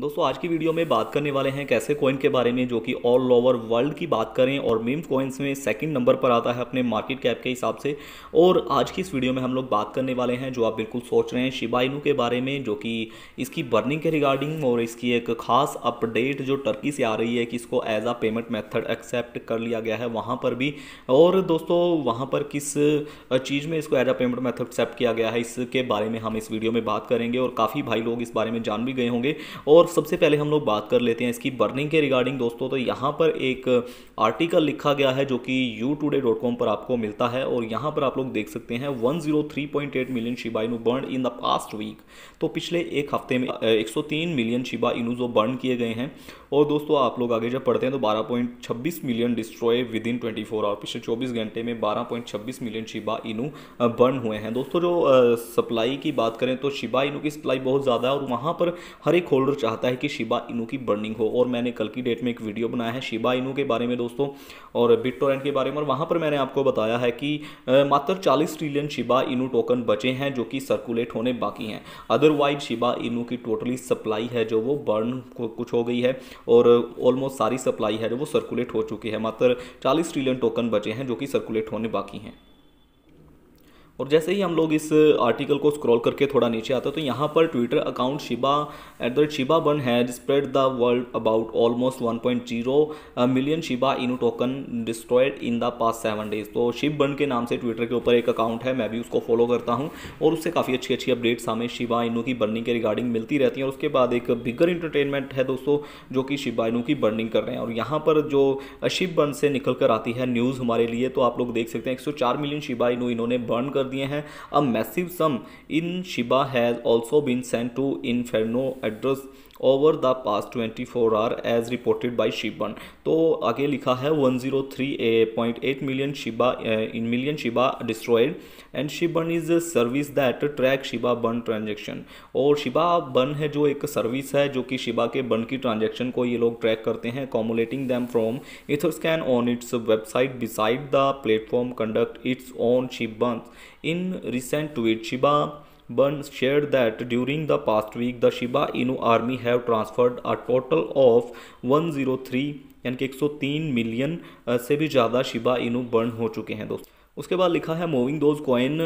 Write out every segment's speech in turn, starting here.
दोस्तों आज की वीडियो में बात करने वाले हैं कैसे कॉइन के बारे में जो कि ऑल ओवर वर्ल्ड की बात करें और मीम कॉइन्स में सेकंड नंबर पर आता है अपने मार्केट कैप के हिसाब से और आज की इस वीडियो में हम लोग बात करने वाले हैं जो आप बिल्कुल सोच रहे हैं शिबाइनू के बारे में जो कि इसकी बर्निंग के रिगार्डिंग और इसकी एक खास अपडेट जो टर्की से आ रही है कि इसको as a payment method accept कर लिया गया है वहाँ पर भी और दोस्तों वहाँ पर किस चीज़ में इसको as a payment method accept किया गया है इसके बारे में हम इस वीडियो में बात करेंगे और काफ़ी भाई लोग इस बारे में जान भी गए होंगे और अब सबसे पहले हम लोग बात कर लेते हैं इसकी बर्निंग के रिगार्डिंग दोस्तों तो यहाँ पर एक आर्टिकल लिखा गया है जो कि यू टूडे डॉट कॉम पर आपको मिलता है और यहाँ पर आप लोग देख सकते हैं one zero million Shiba Inu burn in the past week तो पिछले एक हफ्ते में एक सौ तीन मिलियन शिबा इनू जो बर्न किए गए हैं और दोस्तों आप लोग आगे जब पढ़ते हैं तो बारह पॉइंट छब्बीस million destroy within twenty four hour पिछले चौबीस घंटे में बारह पॉइंट छब्बीस मिलियन शिबा इनू बर्न हुए हैं दोस्तों जो सप्लाई की बात करें तो शिबा इनू की सप्लाई बहुत ज़्यादा है और वहाँ पर हर एक होल्डर चाहता चाहता है कि शिबा इनू की बर्निंग हो और मैंने कल की डेट में एक वीडियो बनाया है शिबा इनू के बारे में दोस्तों और बिटटोरेंट के बारे में और वहाँ पर मैंने आपको बताया है कि मात्र चालीस ट्रिलियन शिबा इनू टोकन बचे हैं जो कि सर्कुलेट होने बाकी हैं अदरवाइज शिबा इनू की टोटली सप्लाई है जो वो बर्न कुछ हो गई है और ऑलमोस्ट सारी सप्लाई है जो वो सर्कुलेट हो चुकी है मात्र चालीस ट्रिलियन टोकन बचे हैं जो कि सर्कुलेट होने बाकी हैं और जैसे ही हम लोग इस आर्टिकल को स्क्रॉल करके थोड़ा नीचे आते हैं तो यहाँ पर Twitter account Shiba at the rate Shiba burn has spread the world about almost 1.0 million Shiba Inu token destroyed in the past seven days तो शिव बन के नाम से ट्विटर के ऊपर एक अकाउंट है मैं भी उसको फॉलो करता हूँ और उससे काफ़ी अच्छी अच्छी अपडेट्स हमें शिबा इनू की बर्निंग के रिगार्डिंग मिलती रहती हैं और उसके बाद एक बिगर इंटरटेनमेंट है दोस्तों जो कि शिबा इनू की बर्निंग कर रहे हैं और यहाँ पर जो शिव uh, बन से निकल कर आती है न्यूज़ हमारे लिए तो आप लोग देख सकते हैं एक मिलियन शिबा इनू इन्होंने बर्न कर दिए हैं a massive sum in Shiba has also been sent to inferno address over the past 24 four hour as reported by Shibburn तो आगे लिखा है 103.8 million Shiba in million Shiba destroyed and Shibburn is service that track Shiba burn transaction और Shiba burn है जो एक service है जो कि शिबा के बन की ट्रांजेक्शन को ये लोग ट्रैक करते हैं cumulating them from Etherscan on its website beside the platform conduct its on Shibburn in recent tweet Shiba burn share that during the past week the Shiba Inu army have transferred a total of one zero three यानी कि एक सौ तीन million से भी ज़्यादा Shiba Inu burn हो चुके हैं दोस्तों उसके बाद लिखा है moving those coin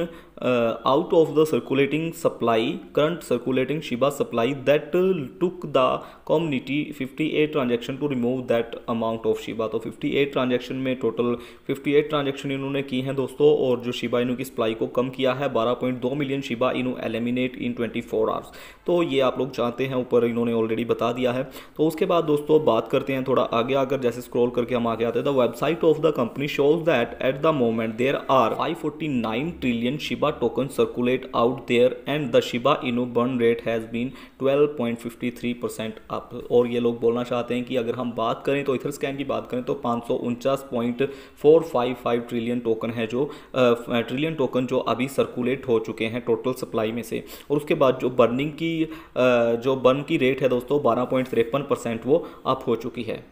out of the circulating supply current circulating Shiba supply that took the community 58 transaction to remove that amount of Shiba तो 58 ट्रांजेक्शन में टोटल 58 ट्रांजेक्शन इन्होंने की हैं दोस्तों और जो शिबा इनू की सप्लाई को कम किया है 12.2 million Shiba Inu eliminate in 24 hours तो ये आप लोग जानते हैं ऊपर इन्होंने ऑलरेडी बता दिया है तो उसके बाद दोस्तों बात करते हैं थोड़ा आगे आकर जैसे स्क्रॉल करके हम आगे आते हैं the website of the company shows that at the moment there are 549 trillion Shiba tokens circulate out there and the Shiba Inu burn rate has been 12.53% up और ये लोग बोलना चाहते हैं कि अगर हम बात करें तो इथर स्कैन की बात करें तो पाँच ट्रिलियन टोकन है जो ट्रिलियन टोकन जो अभी सर्कुलेट हो चुके हैं टोटल सप्लाई में से और उसके बाद जो बर्निंग की जो बर्न की रेट है दोस्तों बारह परसेंट वो अप हो चुकी है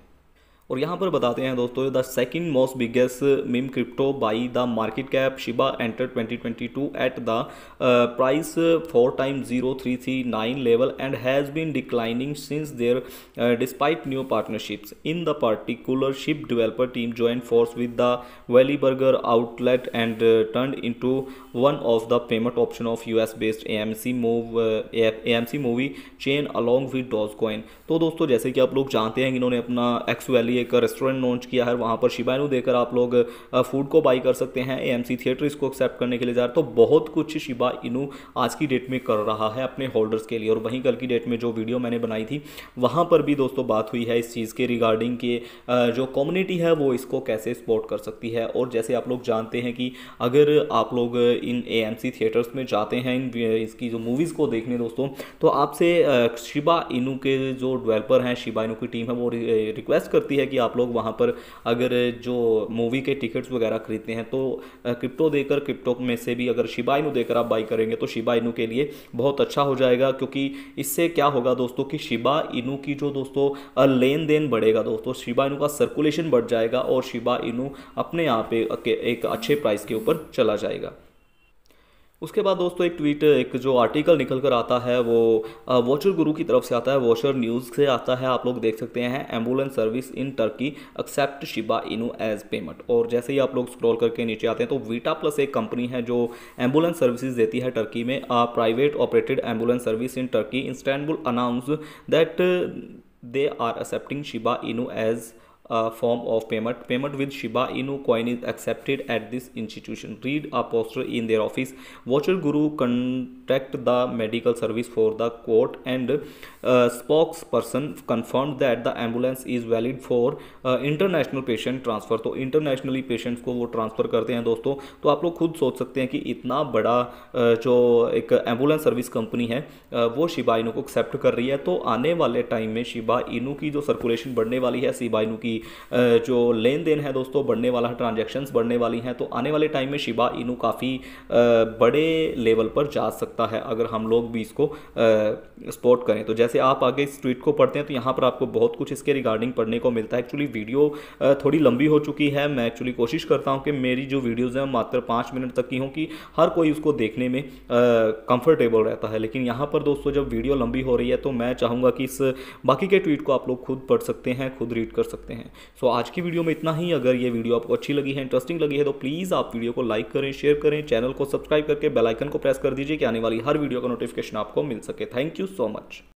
और यहाँ पर बताते हैं दोस्तों the second most biggest meme crypto by the market cap Shiba enter 2022 at the price four time zero three three nine level and has been declining since there despite new partnerships in the particular ship developer team join force with the valley burger outlet and turn in one of the payment option of U S based A M movie chain along with Doge coin तो दोस्तों जैसे कि आप लोग जानते हैं इन्होंने अपना एक्स वैली एक रेस्टोरेंट लॉन्च किया है वहाँ पर शिबायनु देकर आप लोग फूड को बाई कर सकते हैं ए थिएटर इसको एक्सेप्ट करने के लिए जा रहे तो बहुत कुछ शिबा इनू आज की डेट में कर रहा है अपने होल्डर्स के लिए और वहीं कल की डेट में जो वीडियो मैंने बनाई थी वहाँ पर भी दोस्तों बात हुई है इस चीज़ के रिगार्डिंग के जो कम्युनिटी है वो इसको कैसे सपोर्ट कर सकती है और जैसे आप लोग जानते हैं कि अगर आप लोग इन ए थिएटर्स में जाते हैं इन इसकी जो मूवीज़ को देखने दोस्तों तो आपसे शिबा इनू के जो डेवलपर हैं शिबा इनू की टीम है वो रिक्वेस्ट करती है कि आप लोग वहाँ पर अगर जो मूवी के टिकट्स वगैरह खरीदते हैं तो क्रिप्टो देकर क्रिप्टो में से भी अगर शिबाइनू देकर आप बाई करेंगे तो शिबा इनू के लिए बहुत अच्छा हो जाएगा क्योंकि इससे क्या होगा दोस्तों कि शिबा इनू की जो दोस्तों लेन देन बढ़ेगा दोस्तों शिबा इनू का सर्कुलेशन बढ़ जाएगा और शिबा इनू अपने आप एक अच्छे प्राइस के ऊपर चला जाएगा उसके बाद दोस्तों एक ट्वीट एक जो आर्टिकल निकल कर आता है वो वॉचर गुरु की तरफ से आता है वॉचर न्यूज़ से आता है आप लोग देख सकते हैं ambulance service in Turkey accept Shiba Inu as payment और जैसे ही आप लोग स्क्रॉल करके नीचे आते हैं तो वीटा प्लस एक कंपनी है जो एम्बुलेंस सर्विसेज देती है टर्की में a private operated ambulance service in Turkey Istanbul announce that they are accepting Shiba Inu as form of payment. Payment with Shiba Inu coin is accepted at this institution. Read a poster in their office. Watch your guru contact the medical service for the quote and uh, spokesperson confirmed that the ambulance is valid for international patient transfer तो internationally patients को वो transfer करते हैं दोस्तों तो आप लोग खुद सोच सकते हैं कि इतना बड़ा जो एक एम्बुलेंस सर्विस कंपनी है वो शिबा इनू को एक्सेप्ट कर रही है तो आने वाले टाइम में शिबा इनू की जो सर्कुलेशन बढ़ने वाली है शिबा इनू की जो लेन देन है दोस्तों बढ़ने वाला है ट्रांजेक्शन्स बढ़ने वाली हैं तो आने वाले टाइम में शिबा इनू काफ़ी बड़े लेवल पर जा सकता है अगर हम लोग भी इसको सपोर्ट करें तो जैसे आप आगे इस ट्वीट को पढ़ते हैं तो यहाँ पर आपको बहुत कुछ इसके रिगार्डिंग पढ़ने को मिलता है एक्चुअली वीडियो थोड़ी लंबी हो चुकी है मैं एक्चुअली कोशिश करता हूँ कि मेरी जो वीडियोज़ हैं मात्र पाँच मिनट तक की हों कि हर कोई उसको देखने में कंफर्टेबल रहता है लेकिन यहाँ पर दोस्तों जब वीडियो लंबी हो रही है तो मैं चाहूँगा कि इस बाकी के ट्वीट को आप लोग खुद पढ़ सकते हैं खुद रीड कर सकते हैं हैं सो आज की वीडियो में इतना ही अगर ये वीडियो आपको अच्छी लगी है इंटरेस्टिंग लगी है तो प्लीज़ आप वीडियो को लाइक करें शेयर करें चैनल को सब्सक्राइब करके बेलाइकन को प्रेस कर दीजिए कि आने वाली हर वीडियो का नोटिफिकेशन आपको मिल सके थैंक यू सो मच